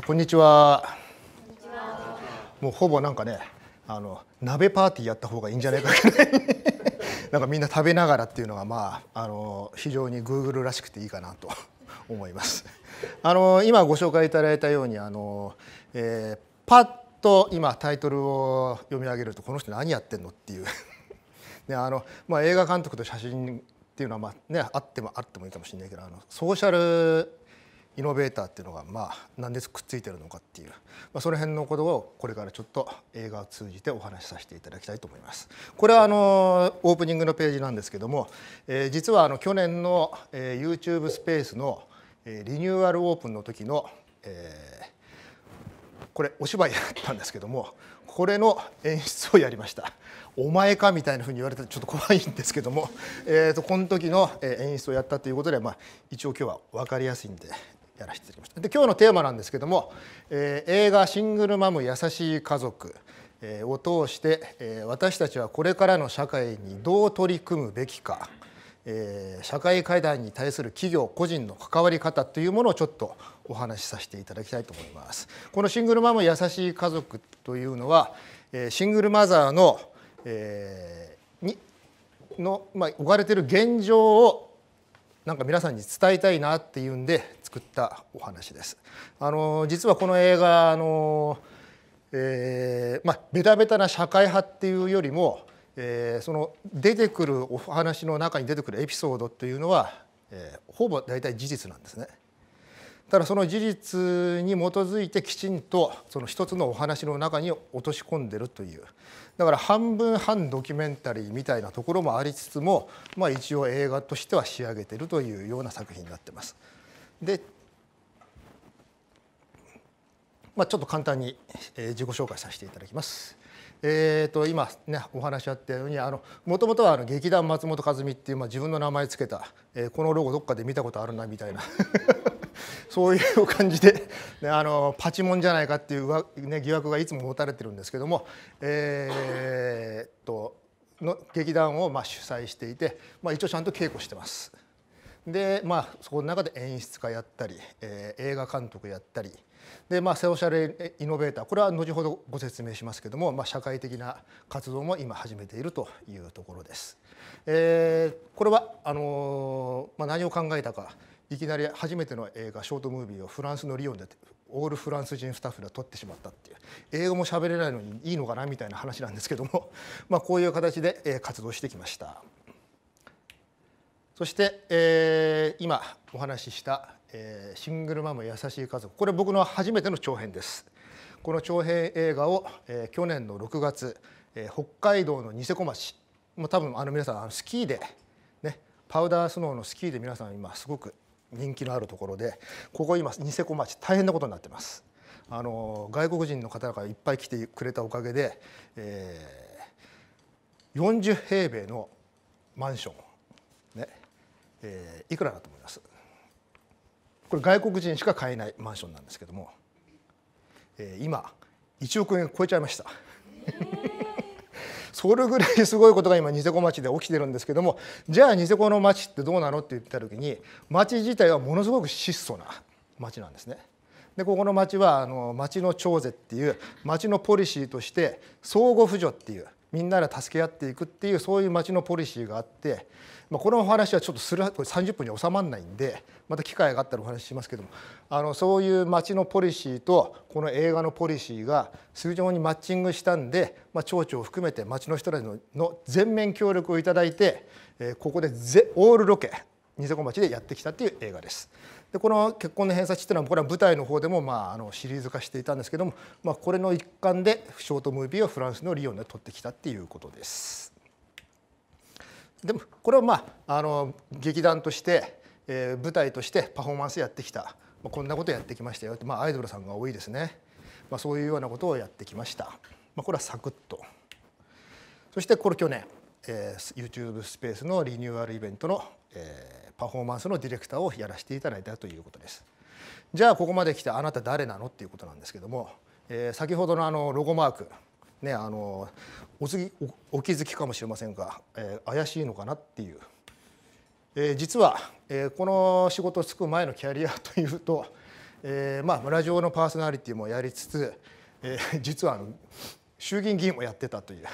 とこんにちは。もうほぼなんかね、あの鍋パーティーやった方がいいんじゃないか なんかみんな食べながらっていうのがまああの非常にグーグルらしくていいかなと思います。あの今ご紹介いただいたようにあの、えー、パッと今タイトルを読み上げるとこの人何やってんのっていう。ね あのまあ映画監督と写真っていうのはまあねあってもあってもいいかもしれないけどあのソーシャルイノベーターっていうのが、まあ、何でくっついてるのかっていう、まあ、その辺のことをこれからちょっと映画を通じてお話しさせていただきたいと思います。これはあのオープニングのページなんですけども、えー、実はあの去年の、えー、YouTube スペースの、えー、リニューアルオープンの時の、えー、これお芝居だったんですけどもこれの演出をやりましたお前かみたいなふうに言われてちょっと怖いんですけども、えーと、この時の演出をやったということで、まあ、一応今日は分かりやすいんで、やらせていただきましたで今日のテーマなんですけども、えー、映画「シングルマム優しい家族」を通して、えー、私たちはこれからの社会にどう取り組むべきか、えー、社会課題に対する企業個人の関わり方というものをちょっとお話しさせていただきたいと思います。このシングルマム優しい家族というのは、えシングルマザーの、えー、にの、まあ、置かれている現状をなんか皆さんに伝えたいなっていうんで作ったお話です。あの実はこの映画あの、えー、まあ、ベタベタな社会派っていうよりも、えー、その出てくるお話の中に出てくるエピソードっていうのは、えー、ほぼ大体事実なんですね。ただその事実に基づいてきちんとその一つのお話の中に落とし込んでるというだから半分半ドキュメンタリーみたいなところもありつつも、まあ、一応映画としては仕上げているというような作品になってます。で、まあ、ちょっと簡単に、え自己紹介させていただきます。えーと、今、ね、お話あったようにもともとはあの劇団松本和美っていう、まあ、自分の名前つけた、えー、このロゴどっかで見たことあるなみたいなそういう感じで、ね、あのパチモンじゃないかっていう、ね、疑惑がいつも持たれてるんですけども、えー、っとの劇団をまあ主催していて、まあ、一応ちゃんと稽古してます。でまあそこの中で演出家やったり、えー、映画監督やったりでまあセオシャレイノベーターこれは後ほどご説明しますけども、まあ、社会的な活動も今始めているというところです。えー、これはあのー、まあ、何を考えたかいきなり初めての映画ショートムービーをフランスのリオンでオールフランス人スタッフが撮ってしまったっていう英語も喋れないのにいいのかなみたいな話なんですけども、まあ、こういう形で活動してきました。そして、えー、今お話しした、えー「シングルマム優しい家族」これ僕の初めての長編です。この長編映画を、えー、去年の6月、えー、北海道のニセコ町もう多分あの皆さんあのスキーで、ね、パウダースノーのスキーで皆さん今すごく人気のあるところでここ今ニセコ町大変なことになってますあの外国人の方がいっぱい来てくれたおかげで、えー、40平米のマンション、ねえー、いくらだと思いますこれ外国人しか買えないマンションなんですけども、えー、今1億円超えちゃいました。えーそれぐらいすごいことが今ニセコ町で起きてるんですけどもじゃあニセコの町ってどうなのって言った時に町自体はものすごく質素な町なんですね。でここの町はあの町の長税っていう町のポリシーとして相互扶助っていうみんなで助け合っていくっていうそういう町のポリシーがあって、まあ、このお話はちょっとするこれ30分に収まらないんでまた機会があったらお話ししますけどもあのそういう町のポリシーとこの映画のポリシーが非常にマッチングしたんで、まあ、町長を含めて町の人たちのの全面協力をいただいて、えー、ここでぜオールロケニセコ町でやってきたっていう映画です。でこの「結婚の偏差値」っていうのはこれは舞台の方でもまああのシリーズ化していたんですけども、まあ、これの一環でショートムービーをフランスのリヨンで撮ってきたっていうことです。でもこれはまああの劇団として、えー、舞台としてパフォーマンスやってきた、まあ、こんなことやってきましたよって、まあ、アイドルさんが多いですね、まあ、そういうようなことをやってきました、まあ、これはサクッとそしてこれ去年、えー、YouTube スペースのリニューアルイベントの、えー、パフォーマンスのディレクターをやらせていただいたということです。じゃあここまで来てあなた誰なのっていうことなんですけども、えー、先ほどのあのロゴマークねあのお次お気づきかもしれませんが、えー、怪しいのかなっていう、えー、実は、えー、この仕事つく前のキャリアというと、えー、まあ村上のパーソナリティもやりつつ、えー、実はあの衆議院議員もやってたという、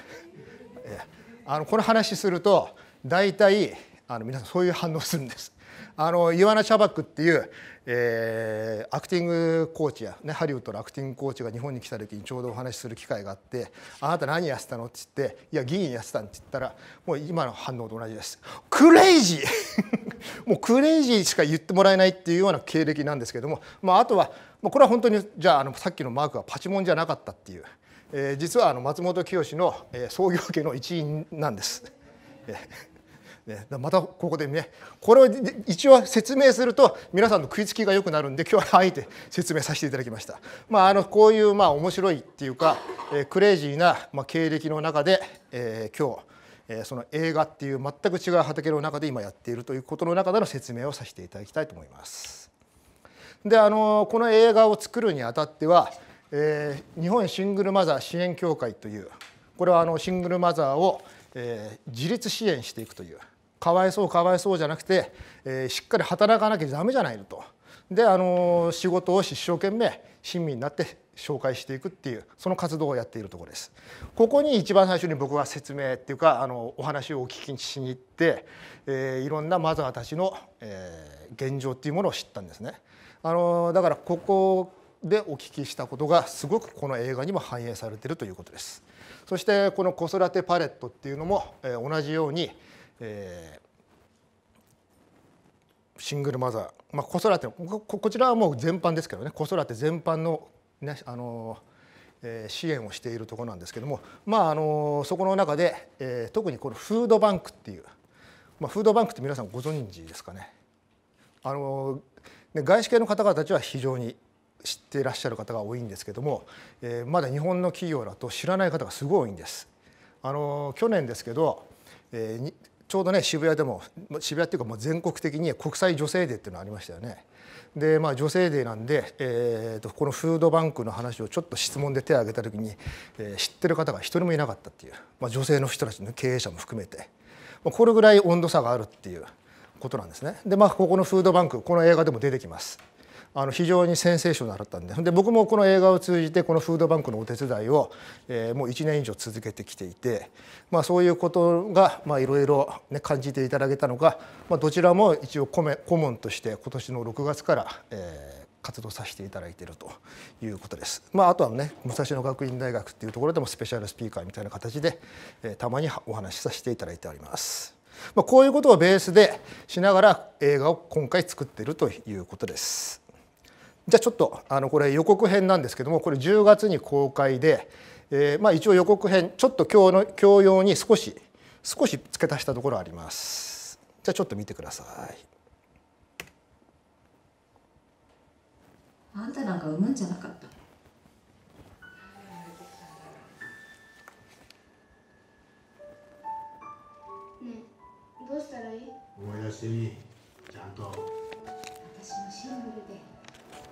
えー、あのこの話すると大体あの皆さんそういう反応するんです。あのイワナ・シャバックっていう、えー、アクティングコーチや、ね、ハリウッドのアクティングコーチが日本に来た時にちょうどお話しする機会があって「あなた何やってたの?」って言って「いや議員やってたん」って言ったらもう今の反応と同じです「クレイジー! 」もうクレイジーしか言ってもらえないっていうような経歴なんですけども、まあ、あとは、まあ、これは本当にじゃああのさっきのマークはパチモンじゃなかったっていう、えー、実はあの松本清の、えー、創業家の一員なんです。えーね、またここでねこれを一応説明すると皆さんの食いつきが良くなるんで今日はあえて説明させていただきました、まあ、あのこういうまあ面白いっていうか、えー、クレイジーな、まあ、経歴の中で、えー、今日、えー、その映画っていう全く違う畑の中で今やっているということの中での説明をさせていただきたいと思います。であのこの映画を作るにあたっては、えー、日本シングルマザー支援協会というこれはあのシングルマザーを、えー、自立支援していくというかわいそうかわいそうじゃなくて、えー、しっかり働かなきゃダメじゃないのと。であの仕事を一生懸命親身になって紹介していくっていうその活動をやっているところです。ここに一番最初に僕は説明っていうかあのお話をお聞きしに行って、えー、いろんなマザーたちの、えー、現状っていうものを知ったんですね。あのだからここでお聞きしたことがすごくこの映画にも反映されているということです。そしてこの子育てパレットっていうのも、えー、同じようにえー、シングルマザー、まあ、子育てこちらはもう全般ですけどね子育て全般の、ねあのえー、支援をしているところなんですけども、まああのそこの中で、えー、特にこのフードバンクっていう、まあ、フードバンクって皆さんご存知ですかね。あのね外資系の方々たちは非常に知っていらっしゃる方が多いんですけども、えー、まだ日本の企業だと知らない方がすごい多いんです。あの去年ですけど、えー、ちょうどね渋谷でも渋谷っていうかもう全国的に国際女性デーっていうのがありましたよね。でまあ、女性デーなんで、えーと、このフードバンクの話をちょっと質問で手を挙げた時に、えー、知ってる方が一人もいなかったっていう、まあ、女性の人たちの経営者も含めて、まあ、これぐらい温度差があるっていうことなんですね。でまあここのフードバンクこの映画でも出てきます。あの非常にセンセーショナルだったんでで僕もこの映画を通じてこのフードバンクのお手伝いを、えー、もう1年以上続けてきていて、まあ、そういうことがいろいろ感じていただけたのが、まあ、どちらも一応顧問として今年の6月から、えー、活動させていただいているということです。まあ、あとはね武蔵野学院大学っていうところでもスペシャルスピーカーみたいな形で、えー、たまにお話しさせていただいております。まあ、こういうことをベースでしながら映画を今回作っているということです。じゃあちょっとあのこれ予告編なんですけどもこれ10月に公開で、えー、まあ一応予告編ちょっと今日の今日用に少し少し付け足したところあります。じゃあちょっと見てください。あんたなんか産むんじゃなかった。ねどうしたらいい思い出してみちゃんと私のシングルで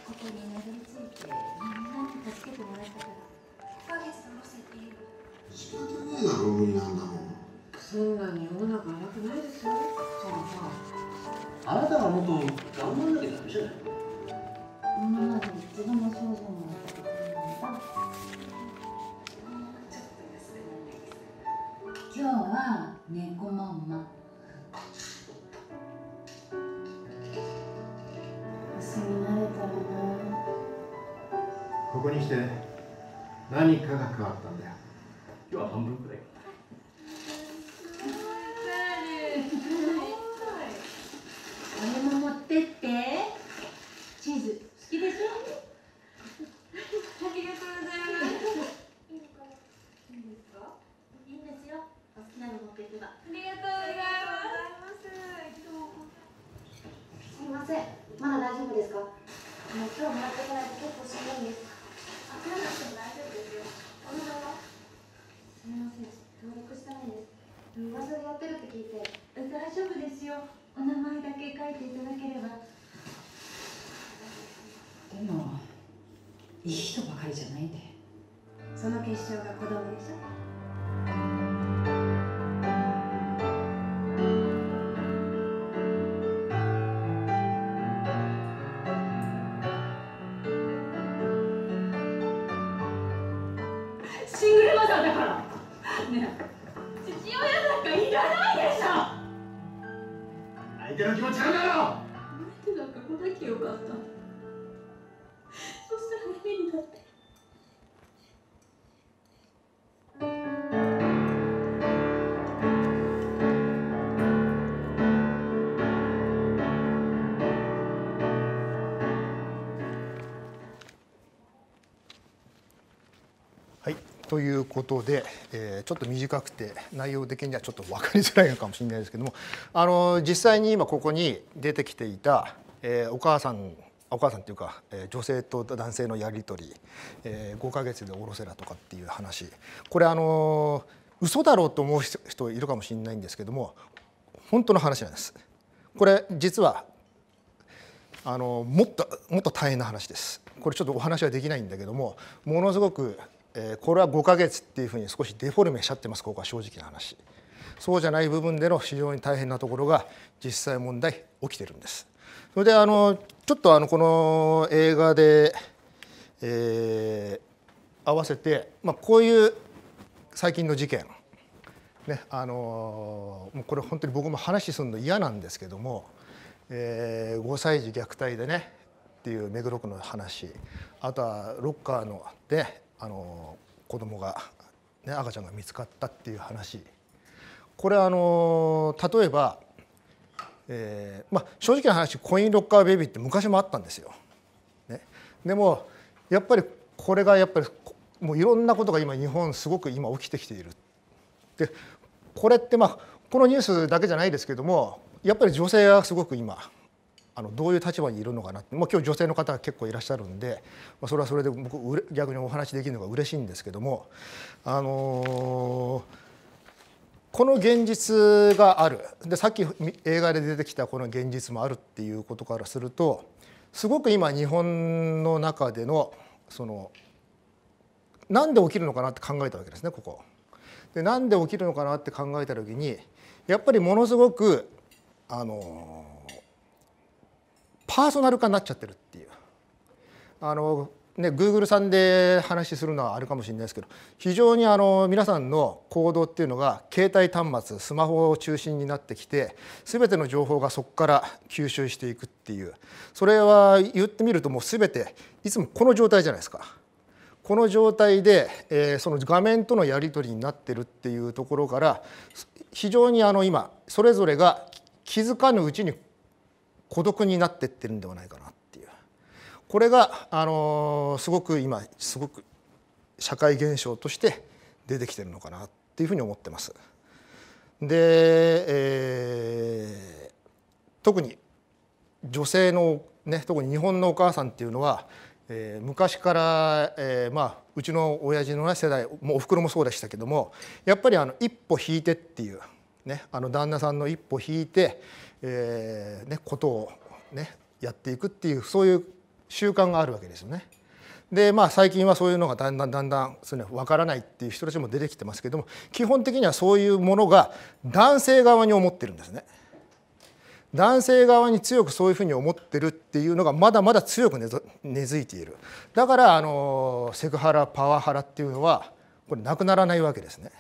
ここにたりついてみんなに助けてもらったから1ヶ月せている仕方ねえだろ無理なんだもんそんなに世の中くないですよじゃあさあなたがもっと頑張らなきゃダメじゃない今まで一度も少女ったんだよ今日は半分くらいも持ってってチーズ好きでしょありがとうございますありがとうございますすみませんまだ大丈夫ですかも今日もらってかないと結構しんどいんです登録したいんです噂でやってるって聞いて大丈夫ですよお名前だけ書いていただければでもいい人ばかりじゃないんでその結晶が子供でしょということで、えー、ちょっと短くて内容的にはちょっと分かりづらいのかもしれないですけどもあの実際に今ここに出てきていた、えー、お母さんお母さんっていうか、えー、女性と男性のやり取り、えー、5ヶ月でおろせらとかっていう話これあのー、嘘だろうと思う人いるかもしれないんですけども本当の話なんです。これ実はあのもっともっと大変な話です。これちょっとお話はできないんだけどもものすごくえこれは5ヶ月っていうふうに少しデフォルメしちゃってますここは正直な話そうじゃない部分での非常に大変なところが実際問題起きてるんですそれであのちょっとあのこの映画で、えー、合わせて、まあ、こういう最近の事件ねあのもうこれ本当に僕も話するの嫌なんですけども、えー、5歳児虐待でねっていう目黒区の話あとはロッカーので、あの子供がね赤ちゃんが見つかったっていう話これあの例えば、えーまあ、正直な話コインロッカーベビーって昔もあったんですよ。ね、でもやっぱりこれがやっぱりもういろんなことが今日本すごく今起きてきている。でこれってまあこのニュースだけじゃないですけどもやっぱり女性はすごく今あのどういう立場にいるのかなって、まあ、今日女性の方が結構いらっしゃるんで、まあ、それはそれで僕逆にお話できるのが嬉しいんですけども、あのー、この現実があるでさっき映画で出てきたこの現実もあるっていうことからするとすごく今日本の中でのそのなんで起きるのかなって考えたわけですねここ。でなんで起きるのかなって考えた時にやっぱりものすごくあのーパーソナル化になっちゃってるっていうあのね Google さんで話するのはあるかもしれないですけど非常にあの皆さんの行動っていうのが携帯端末スマホを中心になってきて全ての情報がそこから吸収していくっていうそれは言ってみるともう全ていつもこの状態じゃないですか。この状態で、えー、その画面とのやり取りになってるっていうところから非常にあの今それぞれが気づかぬうちに孤独になってってるんではないかなっていうこれが、あのすごく今すごく社会現象として出てきてるのかなっていうふうに思ってます。で、えー、特に女性の、ね、特に日本のお母さんっていうのは、えー、昔から、えー、まあ、うちの親父の、ね、世代もおふくろもそうでしたけどもやっぱりあの一歩引いてっていう、ね、あの旦那さんの一歩引いて、えーね、ことを、ね、やっていくっていうそういう習慣があるわけですよね。でまあ最近はそういうのがだんだんだんだんそれ分からないっていう人たちも出てきてますけども基本的にはそういうものが男性側に思ってるんですね。男性側に強くそういうふうに思ってるっていうのがまだまだ強く根付いているだからあのセクハラパワハラっていうのはこれなくならないわけですね。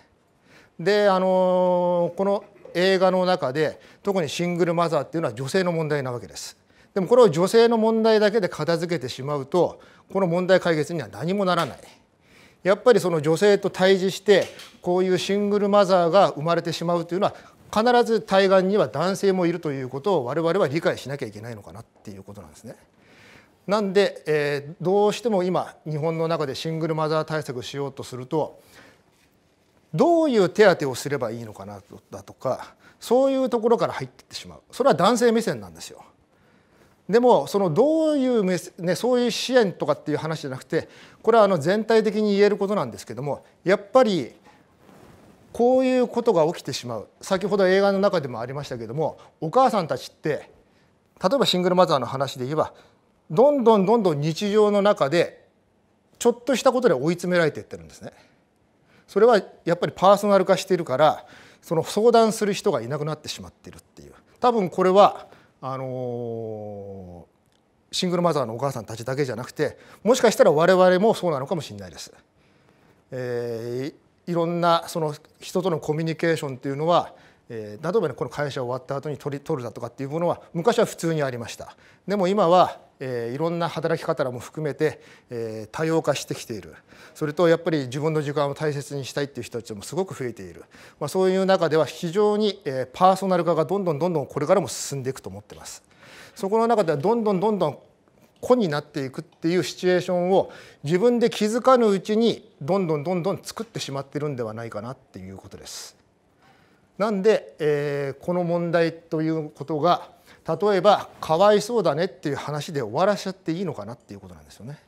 であのこの映画の中で特にシングルマザーっていうのは女性の問題なわけです。でもこれを女性の問題だけで片付けてしまうとこの問題解決には何もならない。やっぱりその女性と対峙してこういうシングルマザーが生まれてしまうというのは必ず対岸には男性もいるということを我々は理解しなきゃいけないのかなっていうことなんですね。なんで、えー、どうしても今日本の中でシングルマザー対策しようとするとどういう手当をすればいいのかなだとかそういうところから入ってってしまうそれは男性目線なんですよ。でもそのどういう目、ね、そういう支援とかっていう話じゃなくてこれはあの全体的に言えることなんですけどもやっぱりこういうことが起きてしまう先ほど映画の中でもありましたけどもお母さんたちって例えばシングルマザーの話で言えばどんどんどんどん日常の中でちょっとしたことで追い詰められていってるんですね。それはやっぱりパーソナル化しているからその相談する人がいなくなってしまってるっていう多分これはあのー、シングルマザーのお母さんたちだけじゃなくてもしかしたら我々もそうなのかもしれないです。えー、いろんなその人とのコミュニケーションというのはえー、例えばねこの会社終わった後に取り取るだとかっていうものは昔は普通にありましたでも今はえー、いろんな働き方も含めて、えー、多様化してきているそれとやっぱり自分の時間を大切にしたいっていう人たちもすごく増えている、まあ、そういう中では非常に、えー、パーソナル化がどんどんどんどんこれからも進んでいくと思ってます。そこの中ではどんどんどんどん子になっていくっていうシチュエーションを自分で気づかぬうちにどんどんどんどん作ってしまってるんではないかなっていうことです。なんで、えー、この問題ということが例えば「かわいそうだね」っていう話で終わらしちゃっていいのかなっていうことなんですよね。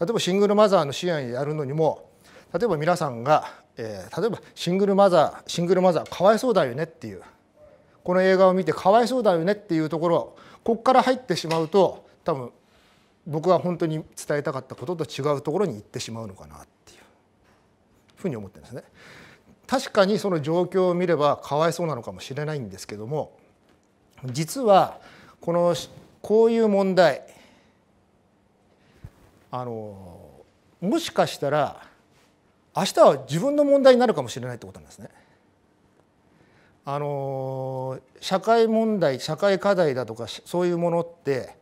例えばシングルマザーの支援やるのにも例えば皆さんが、えー、例えばシングルマザーシングルマザーかわいそうだよねっていうこの映画を見てかわいそうだよねっていうところここから入ってしまうと多分僕は本当に伝えたかったことと違うところに行ってしまうのかなっていうふうに思ってるんですね。確かにその状況を見ればかわいそうなのかもしれないんですけども実はこのこういう問題あのもしかしたら明日は自分の問題になるかもしれないってことなんですね。あの社会問題社会課題だとかそういうものって、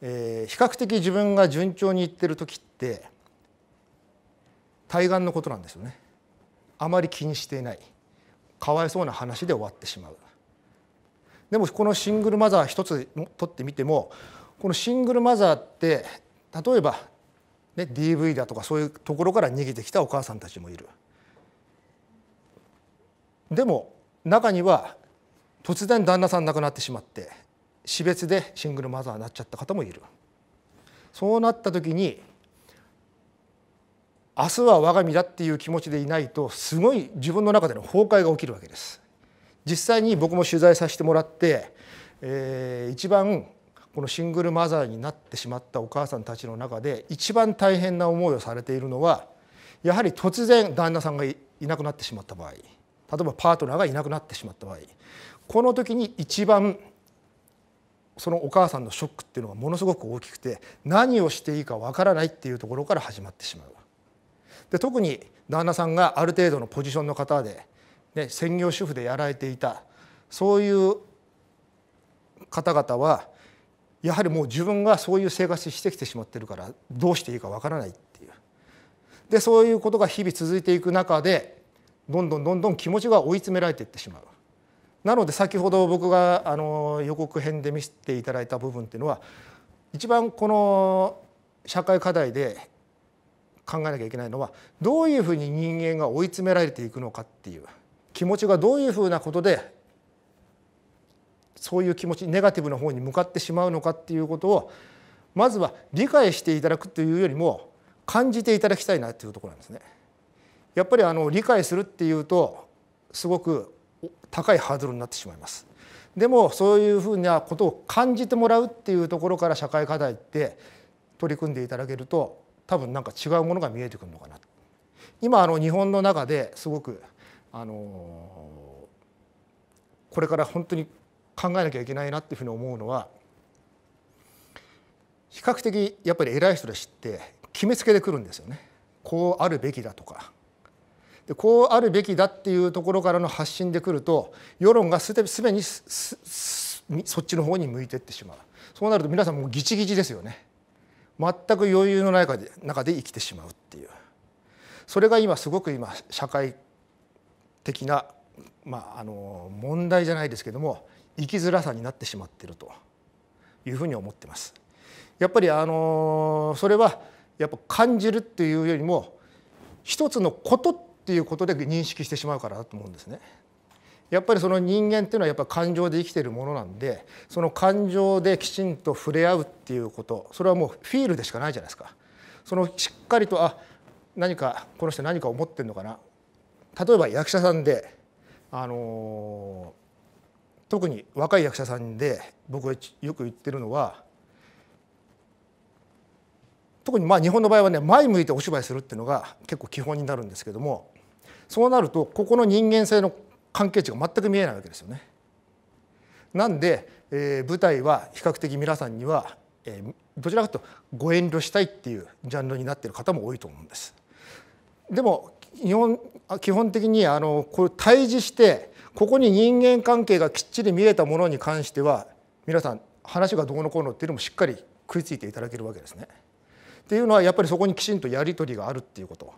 えー、比較的自分が順調にいってる時って対岸のことなんですよねあまり気にしていないかわいそうな話で終わってしまうでもこのシングルマザー一つ取ってみてもこのシングルマザーって例えば、ね、DV だとかそういうところから逃げてきたお母さんたちもいる。でも中には突然旦那さん亡くなってしまって死別でシングルマザーになっちゃった方もいるそうなった時に明日は我が身だっていう気持ちでいないとすごい自分の中での崩壊が起きるわけです実際に僕も取材させてもらって、えー、一番このシングルマザーになってしまったお母さんたちの中で一番大変な思いをされているのはやはり突然旦那さんがいなくなってしまった場合例えばパートナーがいなくなってしまった場合この時に一番そのお母さんのショックっていうのがものすごく大きくて何をしていいかわからないっていうところから始まってしまう。で特に旦那さんがある程度のポジションの方でね、専業主婦でやられていたそういう方々はやはりもう自分がそういう生活してきてしまってるからどうしていいかわからないっていうでそういうことが日々続いていく中でどんどんどんどん気持ちが追い詰められていってしまう。なので先ほど僕があの予告編で見せていただいた部分っていうのは一番この社会課題で考えなきゃいけないのはどういうふうに人間が追い詰められていくのかっていう気持ちがどういうふうなことでそういう気持ちネガティブな方に向かってしまうのかっていうことをまずは理解していただくというよりも感じていただきたいなというところなんですね。やっぱりあの理解するっていうとすごく高いハードルになってしまいます。でもそういうふうなことを感じてもらうっていうところから社会課題って取り組んでいただけると多分なんか違うものが見えてくるのかな今あの日本の中ですごくあのこれから本当に考えなきゃいけないなっていうふうに思うのは比較的やっぱり偉い人たちって決めつけてくるんですよね。こうあるべきだとかでこうあるべきだっていうところからの発信でくると世論がすでにそっちの方に向いてってしまうそうなると皆さんもうギチギチですよね全く余裕のない中で生きてしまうっていうそれが今すごく今社会的な、まあ、あの問題じゃないですけども生きづらさになってしまっているというふうに思ってます。やっぱりあのそれはやっぱ感じるっていうよりも一つのことっていうことで認識してしまうからだと思うんですね。やっぱりその人間っていうのはやっぱ感情で生きているものなんでその感情できちんと触れ合うっていうことそれはもうフィールでしかないじゃないですか。そのしっかりとあ何かこの人何か思ってるのかな例えば役者さんで、あのー、特に若い役者さんで僕がよく言ってるのは特にまあ日本の場合はね前向いてお芝居するっていうのが結構基本になるんですけどもそうなるとここの人間性の関係値が全く見えないわけですよね。なんで、えー、舞台は比較的皆さんには、えー、どちらかとご遠慮したいっていうジャンルになっている方も多いと思うんです。でも日本基本的にあのこう対峙してここに人間関係がきっちり見えたものに関しては皆さん話がどうのこうのっていうのもしっかり食いついていただけるわけですね。っていうのはやっぱりそこにきちんとやり取りがあるっていうこと。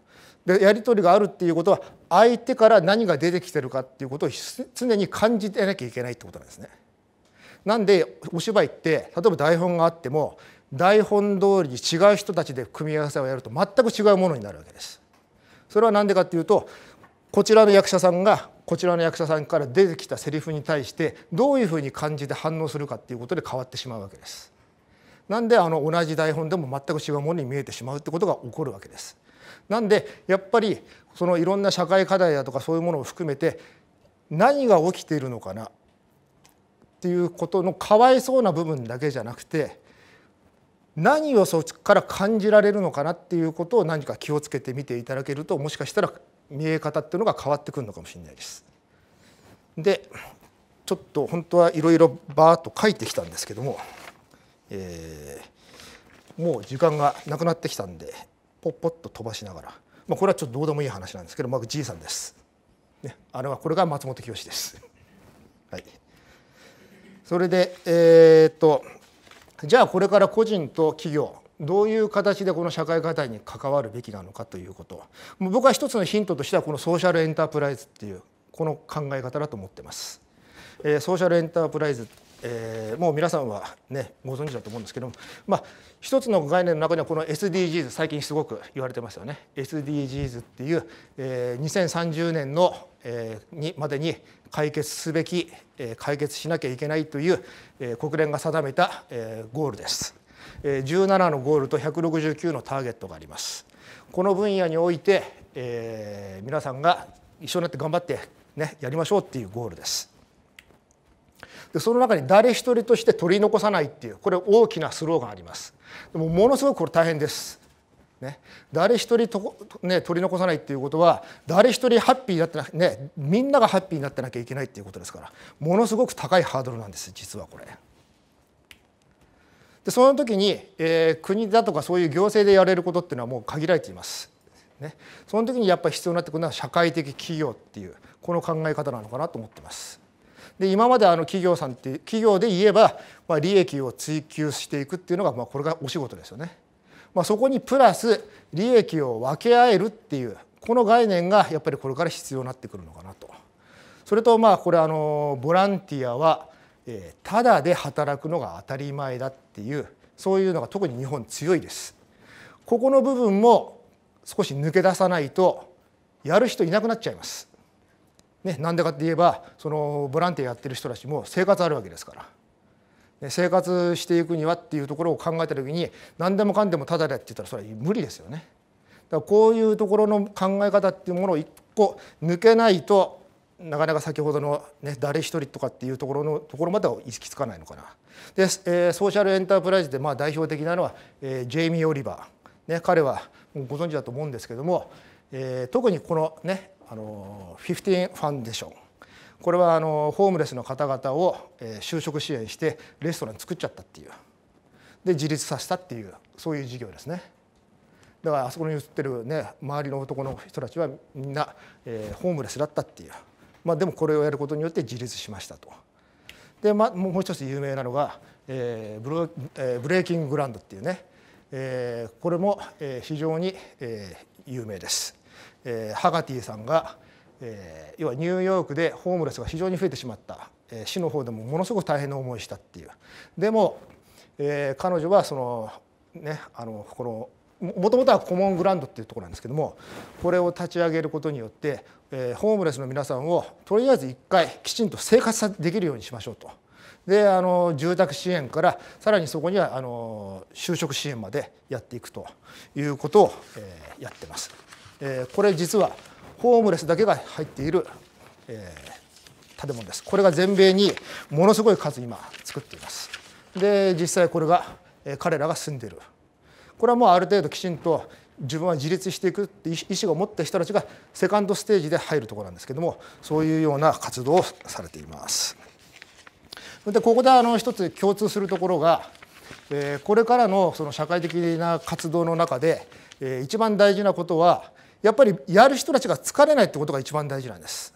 でやり取りがあるっていうことは相手から何が出てきてるかっていうことを常に感じてなきゃいけないってことなんですね。なんでお芝居って例えば台本があっても台本通りに違う人たちで組み合わせをやると全く違うものになるわけです。それは何でかっていうとこちらの役者さんがこちらの役者さんから出てきたセリフに対してどういうふうに感じて反応するかっていうことで変わってしまうわけです。なんであの同じ台本でも全く違うものに見えてしまうってことが起こるわけです。なんでやっぱりそのいろんな社会課題だとかそういうものを含めて何が起きているのかなっていうことのかわいそうな部分だけじゃなくて何をそっから感じられるのかなっていうことを何か気をつけて見ていただけるともしかしたら見え方っていうのが変わってくるのかもしれないです。でちょっと本当はいろいろバーッと書いてきたんですけども、えー、もう時間がなくなってきたんでポッポッと飛ばしながら、まあ、これはちょっとどうでもいい話なんですけど、まあ、じいさんです。ね、あれはこれが松本清です。はい、それで、えー、っとじゃあこれから個人と企業どういう形でこの社会課題に関わるべきなのかということ僕は一つのヒントとしてはこのソーシャルエンタープライズっていうこの考え方だと思ってます。ソーシャルエンタープライズえー、もう皆さんは、ね、ご存知だと思うんですけども、まあ、一つの概念の中にはこの SDGs 最近すごく言われてますよね SDGs っていう、えー、2030年の、えー、にまでに解決すべき、えー、解決しなきゃいけないという、えー、国連が定めた、えー、ゴールです、えー、17のゴールと169のターゲットがありますこの分野において、えー、皆さんが一緒になって頑張って、ね、やりましょうっていうゴールですでその中に誰一人として取り残さないっていうこれ大きなスローがありますでもものすごくこれ大変ですね、誰一人と、ね、取り残さないっていうことは誰一人ハッピーになってな、ね、みんながハッピーになってなきゃいけないっていうことですからものすごく高いハードルなんです実はこれ。でその時に、えー、国だとかそういう行政でやれることっていうのはもう限られています。ね、その時にやっぱり必要になってくるのは社会的企業っていうこの考え方なのかなと思ってます。で今まであの企業さんって企業で言えば、まあ、利益を追求していくっていうのが、まあ、これがお仕事ですよね。まあ、そこにプラス利益を分け合えるっていうこの概念がやっぱりこれから必要になってくるのかなと。それとまあこれあのボランティアは、えただで働くのが当たり前だっていうそういうのが特に日本強いです。ここの部分も少し抜け出さないとやる人いなくなっちゃいます。ね、なんでかって言えばそのボランティアやってる人たちも生活あるわけですから、生活していくにはっていうところを考えた時に何でもかんでもタダでって言ったらそれは無理ですよね。だからこういうところの考え方っていうものを一個抜けないとなかなか先ほどの、ね、誰一人とかっていうところのところまでは行き着かないのかな。で、えー、ソーシャルエンタープライズでまあ代表的なのは、えー、ジェイミー・オリバー、ね、彼はご存知だと思うんですけども、えー、特にこのね、あのフィフティンファンデーションこれはあのホームレスの方々を就職支援してレストラン作っちゃったっていうで自立させたっていうそういう事業ですねだからあそこに映ってるね周りの男の人たちはみんな、えー、ホームレスだったっていうまあでもこれをやることによって自立しましたとで、まあ、もう一つ有名なのが、えーブロえー、ブレイキンググランドっていうね、えー、これも、え非常に、えー、有名です。えー、ハガティさんが、えー、要はニューヨークでホームレスが非常に増えてしまった、えー、市の方でもものすごく大変な思いしたっていうでも、えー、彼女はそのねあのこのもともとはコモングランドっていうところなんですけどもこれを立ち上げることによって、えー、ホームレスの皆さんをとりあえず一回きちんと生活できるようにしましょうと。であの住宅支援からさらにそこにはあの就職支援までやっていくということを、えー、やってます。えー、これ実はホームレスだけが入っている、えー、建物ですこれが全米にものすごい数今作っていますで実際これが、えー、彼らが住んでいるこれはもうある程度きちんと自分は自立していくって意思を持った人たちがセカンドステージで入るところなんですけどもそういうような活動をされています。でここであの一つ共通するところが、えー、これからのその社会的な活動の中で、えー、一番大事なことはやっぱりやる人たちが疲れないってことが一番大事なんです。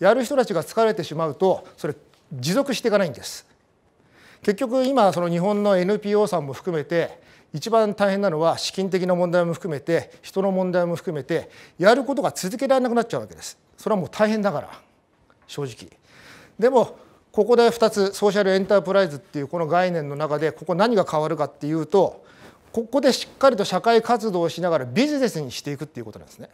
やる人たちが疲れてしまうとそれ持続していかないんです。結局今その日本の NPO さんも含めて一番大変なのは資金的な問題も含めて人の問題も含めてやることが続けられなくなっちゃうわけです。それはもう大変だから正直。でもここで2つソーシャルエンタープライズっていうこの概念の中でここ何が変わるかっていうとここでしっかりと社会活動をしながらビジネスにしていくっていうことなんですね。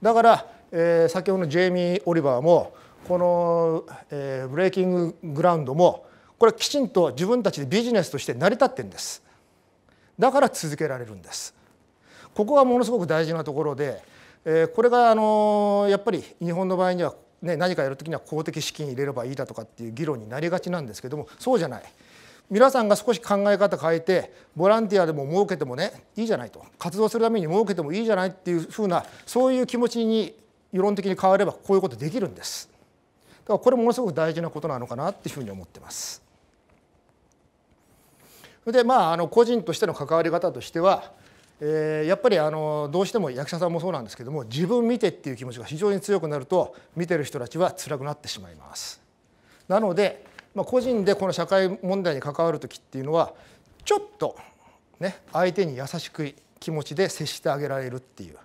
だから、えー、先ほどのジェイミー・オリバーもこの、えー、ブレイキング・グラウンドもこれきちんと自分たちでビジネスとして成り立ってんです。だから続けられるんです。ここがものすごく大事なところで、えー、これがあのやっぱり日本の場合にはね何かやるときには公的資金入れればいいだとかっていう議論になりがちなんですけどもそうじゃない。皆さんが少し考え方変えてボランティアでも儲けてもねいいじゃないと活動するために儲けてもいいじゃないっていうふうなそういう気持ちに世論的に変わればこういうことできるんです。だからこれものすごく大事なことなのかなっていうふうに思ってます。でまああの個人としての関わり方としては、えー、やっぱりあのどうしても役者さんもそうなんですけども自分見てっていう気持ちが非常に強くなると見てる人たちは辛くなってしまいます。なのでまあ、個人でこの社会問題に関わる時っていうのはちょっとね相手に優しく気持ちで接してあげられるっていう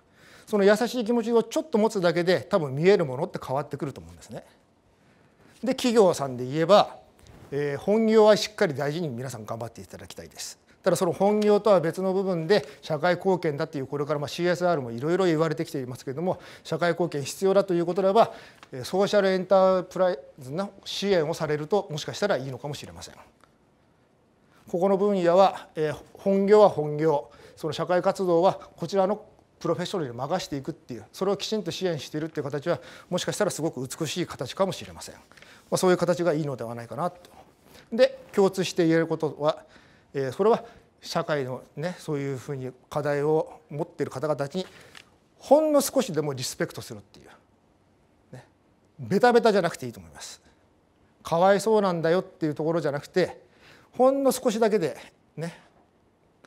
その優しい気持ちをちょっと持つだけで多分見えるものって変わってくると思うんですね。で企業さんで言えば、えー、本業はしっかり大事に皆さん頑張っていただきたいです。ただその本業とは別の部分で社会貢献だっていうこれからま CSR もいろいろ言われてきていますけれども社会貢献必要だということであればソーシャルエンタープライズの支援をされるともしかしたらいいのかもしれません。ここの分野は、え本業は本業その社会活動はこちらのプロフェッショナルに任していくっていうそれをきちんと支援しているっていう形はもしかしたらすごく美しい形かもしれません、まあ、そういう形がいいのではないかなと。で共通して言えることはえそれは社会のねそういうふうに課題を持っている方々にほんの少しでもリスペクトするっていう、ね、ベタベタじゃなくていいと思います。かわいそうなんだよっていうところじゃなくてほんの少しだけでね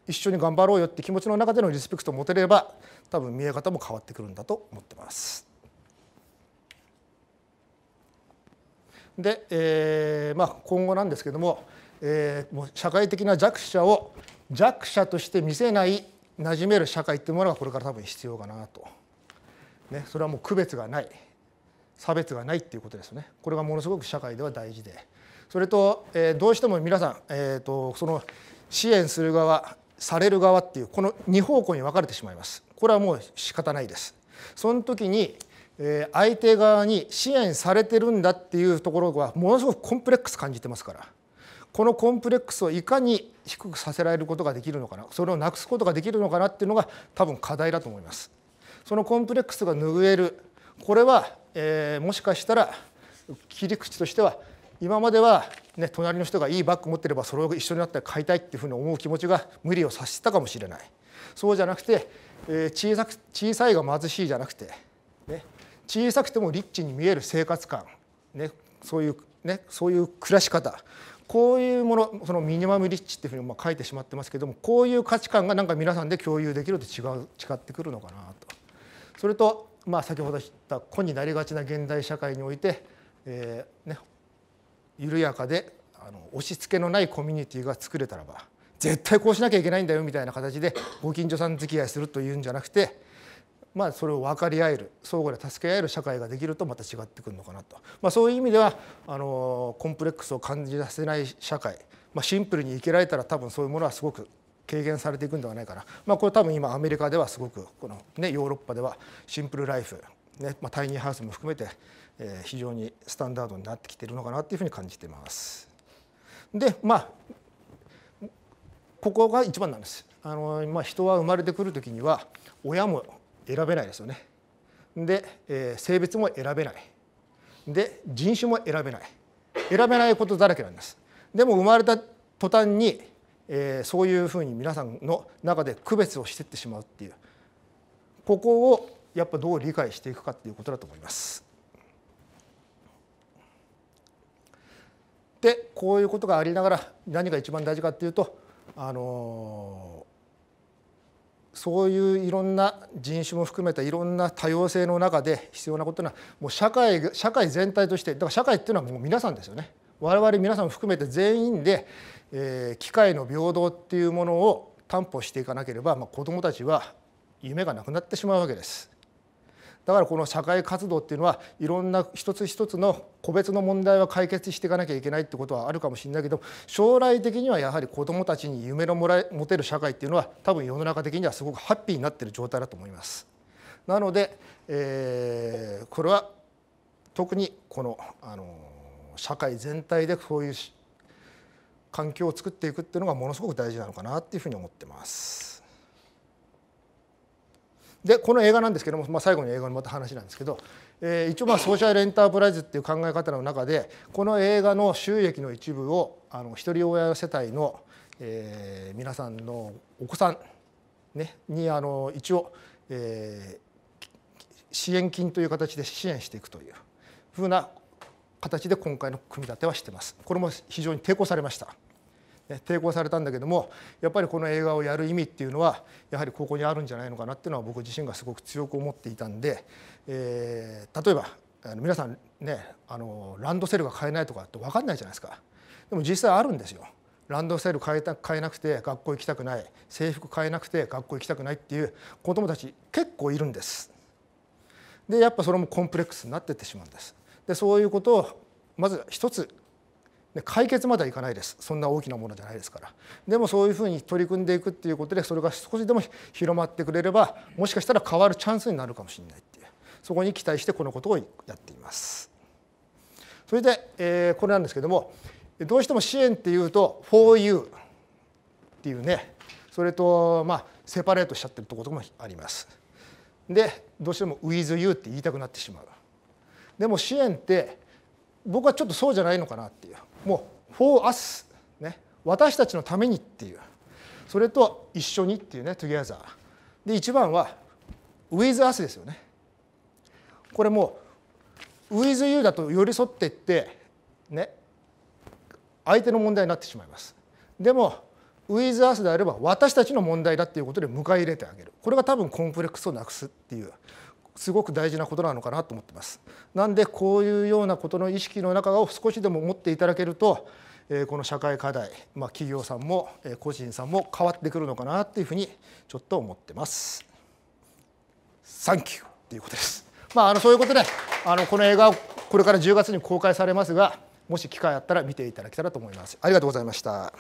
一緒に頑張ろうよって気持ちの中でのリスペクトを持てれば多分見え方も変わってくるんだと思ってます。で、えーまあ、今後なんですけどもえー、もう社会的な弱者を弱者として見せない馴染める社会っていうものがこれから多分必要かなと、ね、それはもう区別がない差別がないっていうことですねこれがものすごく社会では大事でそれと、えー、どうしても皆さん、えーと、その支援する側される側っていうこの2方向に分かれてしまいますこれはもう仕方ないですその時に相手側に支援されてるんだっていうところがものすごくコンプレックス感じてますからこのコンプレックスをいかに低くさせられることができるのかなそれをなくすことができるのかなっていうのが多分課題だと思います。そのコンプレックスが拭えるこれは、えー、もしかしたら切り口としては今までは、ね、隣の人がいいバッグ持ってればそれを一緒になったら買いたいっていうふうに思う気持ちが無理をさせたかもしれないそうじゃなくて、えー、小さく小さいが貧しいじゃなくて、ね、小さくてもリッチに見える生活感、ね、そういう、ね、そういう暮らし方こういうものそのミニマムリッチっていうふうにま書いてしまってますけどもこういう価値観がなんか皆さんで共有できると違う違ってくるのかなと。それとまあ先ほど言った子になりがちな現代社会において、えーね、緩やかであの押し付けのないコミュニティが作れたらば絶対こうしなきゃいけないんだよみたいな形でご近所さん付き合いするというんじゃなくてまあ、それを分かり合える相互で助け合える社会ができるとまた違ってくるのかなと、まあ、そういう意味ではあのコンプレックスを感じさせない社会、まあ、シンプルに生きられたら多分そういうものはすごく軽減されていくんではないかな、まあ、これ多分今アメリカではすごくこの、ね、ヨーロッパではシンプルライフ、ねまあ、タイニーハウスも含めて、え非常にスタンダードになってきているのかなというふうに感じています。でまあここが一番なんです。あのまあ、人は生まれてくる時には親も選べないですよね。で、えー、性別も選べない。で、人種も選べない。選べないことだらけなんです。でも生まれた途端に、えー、そういうふうに皆さんの中で区別をしていってしまうっていうここをやっぱどう理解していくかっていうことだと思います。でこういうことがありながら何が一番大事かっていうとあのーそういういろんな人種も含めたいろんな多様性の中で必要なことはもう社会社会全体としてだから社会っていうのはもう皆さんですよね我々皆さんも含めて全員で、えー、機会の平等っていうものを担保していかなければ、まあ、子どもたちは夢がなくなってしまうわけです。だからこの社会活動っていうのはいろんな一つ一つの個別の問題は解決していかなきゃいけないってことはあるかもしれないけど将来的にはやはり子どもたちに夢のもら持てる社会っていうのは多分世の中的にはすごくハッピーになってる状態だと思います。なので、えー、これは特にこのあの社会全体でこういう環境を作っていくっていうのがものすごく大事なのかなっていうふうに思ってます。でこの映画なんですけども、まあ、最後に映画のまた話なんですけど、えー、一応まあソーシャルエンタープライズっていう考え方の中でこの映画の収益の一部をあの一人親世帯の、えー、皆さんのお子さん、ね、にあの一応、えー、支援金という形で支援していくというふうな形で今回の組み立てはしてます。これも非常に抵抗されました。抵抗されたんだけどもやっぱりこの映画をやる意味っていうのはやはりここにあるんじゃないのかなっていうのは僕自身がすごく強く思っていたんで、えー、例えばあの皆さんねあのランドセルが買えないとかって分かんないじゃないですかでも実際あるんですよ。ランドセル買えた買えなくて学校行きたくない制服買えなくて学校行きたくないっていう子どもたち結構いるんです。でやっぱそれもコンプレックスになってってしまうんです。でそういうことをまず一つで解決まではいかないですそんな大きなものじゃないですからでもそういうふうに取り組んでいくっていうことでそれが少しでも広まってくれればもしかしたら変わるチャンスになるかもしれないっていうそこに期待してこのことをやっていますそれで、えー、これなんですけどもどうしても支援っていうと「for y o u っていうねそれとまあセパレートしちゃってるところともありますでどうしても「WithU y o」って言いたくなってしまうでも支援って僕はちょっとそうじゃないのかなっていうもう for us、ね、私たちのためにっていうそれと一緒にっていうね together で一番は with us ですよねこれもう with you だと寄り添っていってね相手の問題になってしまいますでも with us であれば私たちの問題だっていうことで迎え入れてあげるこれが多分コンプレックスをなくすっていうすごく大事なことなのかなと思ってます。なんでこういうようなことの意識の中を少しでも持っていただけるとこの社会課題、まあ、企業さんも個人さんも変わってくるのかなというふうにちょっと思ってます。サンキューということです。まあ、あのそういうことであのこの映画これから10月に公開されますがもし機会あったら見ていただけたらと思います。ありがとうございました。